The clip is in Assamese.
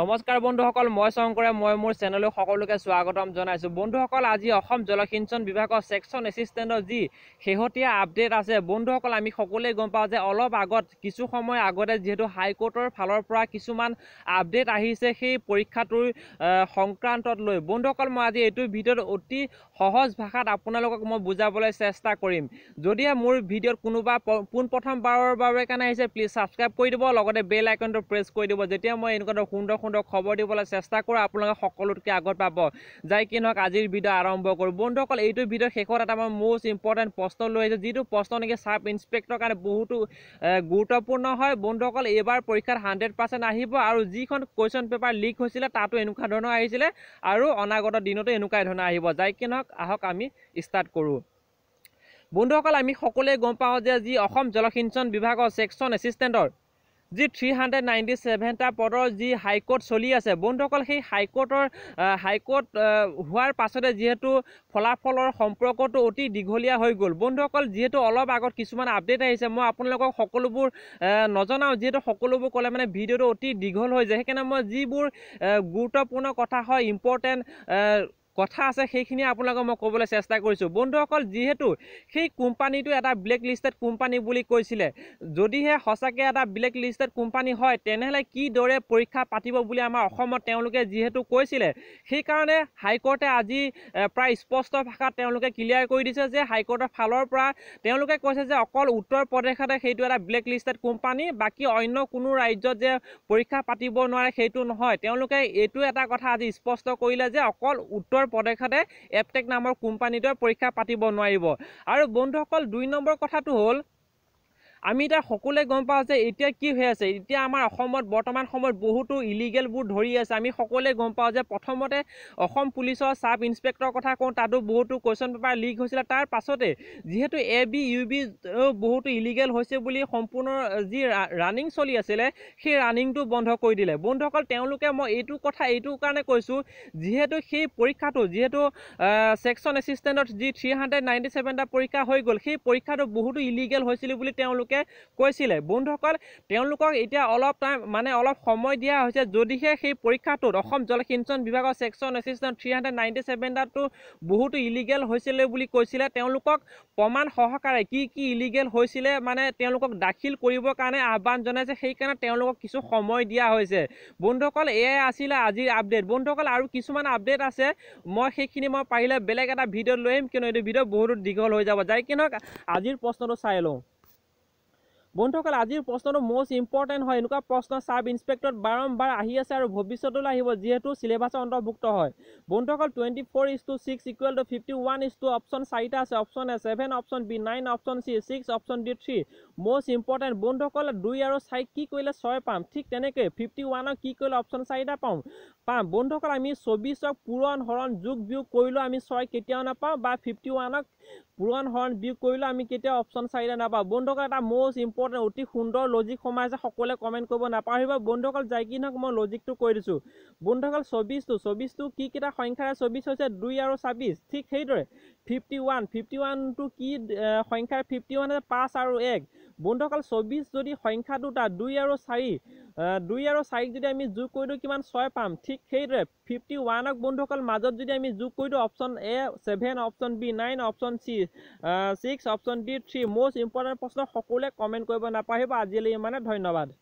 নমস্কাৰ বন্ধু সকল মই শঙ্কৰে মই মোৰ চেনেলে সকলোকে স্বাগতম জানাইছো বন্ধু সকল আজি অসম জলসিঞ্চন বিভাগৰ সেকশন এসিস্টেন্টৰ যি হেহতিয়া আপডেট আছে বন্ধু সকল আমি সকলে গম পাওঁ যে অলপ আগত কিছু সময় আগতে যেহেতু হাইকোৰ্টৰ ফালৰ পৰা কিছুমান আপডেট আহিছে সেই পৰীক্ষাটোৰ সংক্রান্তত লৈ বন্ধু সকল মই আজি এইটো ভিডিওত অতি সহজ ভাষাত আপোনালোকক মই বুজাবলৈ চেষ্টা কৰিম যদি মোৰ ভিডিওত কোনোবা পোনপ্ৰথম বাৰৰ বাবে কেনে আহিছে প্লিজ সাবস্ক্ৰাইব কৰি দিব লগতে বেল আইকনটো প্ৰেছ কৰি দিব যেতিয়া মই এনেকুৱা সুন্দৰ সুন্দৰ খবৰ দিবলৈ চেষ্টা কৰোঁ আপোনালোকে সকলোতকৈ আগত পাব যাই কি নহওক আজিৰ ভিডিঅ' আৰম্ভ কৰোঁ বন্ধুসকল এইটো ভিডিঅ' শেষত এটা মই মষ্ট ইম্পৰ্টেণ্ট প্ৰশ্ন লৈ আহিছোঁ যিটো প্ৰশ্ন নেকি চাব ইঞ্চপেক্টৰ কাৰণে বহুতো গুৰুত্বপূৰ্ণ হয় বন্ধুসকল এইবাৰ পৰীক্ষাত হাণ্ড্ৰেড পাৰ্চেণ্ট আহিব আৰু যিখন কুৱেশ্যন পেপাৰ লিক হৈছিলে তাতো এনেকুৱা ধৰণৰ আহিছিলে আৰু অনাগত দিনতো এনেকুৱাই ধৰণৰ আহিব যাই কি নহওক আহক আমি ষ্টাৰ্ট কৰোঁ বন্ধুসকল আমি সকলোৱে গম পাওঁ যে যি অসম জলসিঞ্চন বিভাগৰ ছেকশ্যন এছিষ্টেণ্টৰ যি থ্ৰী হাণ্ড্ৰেড নাইণ্টি ছেভেনটা পদৰ যি হাইকোৰ্ট চলি আছে বন্ধুসকল সেই হাইকোৰ্টৰ হাইকোৰ্ট হোৱাৰ পাছতে যিহেতু ফলাফলৰ সম্পৰ্কটো অতি দীঘলীয়া হৈ গ'ল বন্ধুসকল যিহেতু অলপ আগত কিছুমান আপডেট আহিছে মই আপোনালোকক সকলোবোৰ নজনাওঁ যিহেতু সকলোবোৰ ক'লে মানে ভিডিঅ'টো অতি দীঘল হৈ যায় সেইকাৰণে মই যিবোৰ গুৰুত্বপূৰ্ণ কথা হয় ইম্পৰ্টেণ্ট কথা আছে সেইখিনি আপোনালোকক মই ক'বলৈ চেষ্টা কৰিছোঁ বন্ধুসকল যিহেতু সেই কোম্পানীটো এটা ব্লেক লিষ্টেড কোম্পানী বুলি কৈছিলে যদিহে সঁচাকৈ এটা ব্লেক লিষ্টেড কোম্পানী হয় তেনেহ'লে কিদৰে পৰীক্ষা পাতিব বুলি আমাৰ অসমত তেওঁলোকে যিহেতু কৈছিলে সেইকাৰণে হাইকৰ্টে আজি প্ৰায় স্পষ্ট ভাষাত তেওঁলোকে ক্লিয়াৰ কৰি দিছে যে হাইকৰ্টৰ ফালৰ পৰা তেওঁলোকে কৈছে যে অকল উত্তৰ প্ৰদেশতে সেইটো এটা ব্লেক লিষ্টেড কোম্পানী বাকী অন্য কোনো ৰাজ্যত যে পৰীক্ষা পাতিব নোৱাৰে সেইটো নহয় তেওঁলোকে এইটো এটা কথা আজি স্পষ্ট কৰিলে যে অকল উত্তৰ নিজৰ পদেখাতে এপটেক নামৰ কোম্পানীটোৱে পৰীক্ষা পাতিব নোৱাৰিব আৰু বন্ধুসকল দুই নম্বৰ কথাটো হ'ল আমি এতিয়া সকলোৱে গম পাওঁ যে এতিয়া কি হৈ আছে এতিয়া আমাৰ অসমত বৰ্তমান সময়ত বহুতো ইলিগেলবোৰ ধৰি আছে আমি সকলোৱে গম পাওঁ যে প্ৰথমতে অসম পুলিচৰ চাব ইন্সপেক্টৰৰ কথা কওঁ তাতো বহুতো কুৱেশ্যন পেপাৰ লিক হৈছিলে তাৰ পাছতে যিহেতু এ বি ইউ বি বহুতো ইলিগেল হৈছে বুলি সম্পূৰ্ণ যি ৰাণিং চলি আছিলে সেই ৰাণিংটো বন্ধ কৰি দিলে বন্ধুসকল তেওঁলোকে মই এইটো কথা এইটো কাৰণে কৈছোঁ যিহেতু সেই পৰীক্ষাটো যিহেতু ছেকশ্যন এছিষ্টেণ্টত যি থ্ৰী হাণ্ড্ৰেড নাইণ্টি ছেভেনটা পৰীক্ষা হৈ গ'ল সেই পৰীক্ষাটো বহুতো ইলিগেল হৈছিল বুলি তেওঁলোকে তেওঁলোকে কৈছিলে বন্ধুসকল তেওঁলোকক এতিয়া অলপ টাইম মানে অলপ সময় দিয়া হৈছে যদিহে সেই পৰীক্ষাটোত অসম জলসিঞ্চন বিভাগৰ section assistant three hundred ninety বহুতো ইলিগেল হৈছিলে বুলি কৈছিলে তেওঁলোকক প্ৰমাণ সহকাৰে কি কি ইলিগেল হৈছিলে মানে তেওঁলোকক দাখিল কৰিবৰ কাৰণে আহ্বান জনাইছে সেইকাৰণে তেওঁলোকক কিছু সময় দিয়া হৈছে বন্ধুসকল এয়াই আছিলে আজিৰ আপডেট বন্ধুসকল আৰু কিছুমান আপডেট আছে মই সেইখিনি মই পাৰিলে বেলেগ এটা ভিডিঅ'ত লৈ আহিম কিয়নো এইটো ভিডিঅ' বহুতো দীঘল হৈ যাব যাই কি নহওক আজিৰ প্ৰশ্নটো চাই লওঁ বন্ধুসকল আজিৰ প্ৰশ্নটো মষ্ট ইম্পৰ্টেণ্ট হয় এনেকুৱা প্ৰশ্ন চাব ইনস্পেক্টৰ বাৰম্বাৰ আহি আছে আৰু ভৱিষ্যতলৈ আহিব যিহেতু চিলেবাছ অন্তৰ্ভুক্ত হয় বন্ধুসকল twenty four is to six equal to fifty one is to option চাৰিটা আছে option A seven option B nine option C six option D three most important বন্ধুসকল দুই আৰু চাৰি কি কৰিলে ছয় পাম ঠিক তেনেকৈ ফিফটি ওৱানক কি কৰিলে অপশ্যন চাৰিটা পাওঁ পাম বন্ধুসকল আমি চৌবিছক পূৰণ হৰণ যোগ বিয়োগ কৰিলেও আমি ছয় কেতিয়াও নাপাওঁ বা ফিফটি ওৱানক পুরান হর্ন বিয়োগ করলে আমি কেতিয়া অপশন চারিটা নাপাও বন্ধুক এটা মোস্ট ইম্পর্টেন্ট অতি সুন্দর লজিক সোমাই আছে সকলে কমেন্ট করব নাপাহিব বন্ধুক যাই কি নাক মই লজিকটো কৈ দিছো বন্ধুক চব্বিশটো চব্বিশটো কি কেটা সংখ্যায় চব্বিশ হয়েছে দুই আর ছাব্বিশ ঠিক সেইদরে ফিফটি ওয়ান ফিফটি ওয়ান কি সংখ্যায় ফিফটি ওয়ান পাঁচ আর এক বন্ধুসকল চৌব্বিছ যদি সংখ্যা দুটা দুই আৰু চাৰি দুই আৰু চাৰিক যদি আমি যোগ কৰি দিওঁ কিমান ছয় পাম ঠিক সেইদৰে ফিফটি ওৱানক বন্ধুসকল মাজত যদি আমি যোগ কৰি দিওঁ option A seven option B nine option C six option D three most important প্ৰশ্ন সকলোৱে কমেণ্ট কৰিব নাপাহৰিব আজিলৈ ইমানে ধন্যবাদ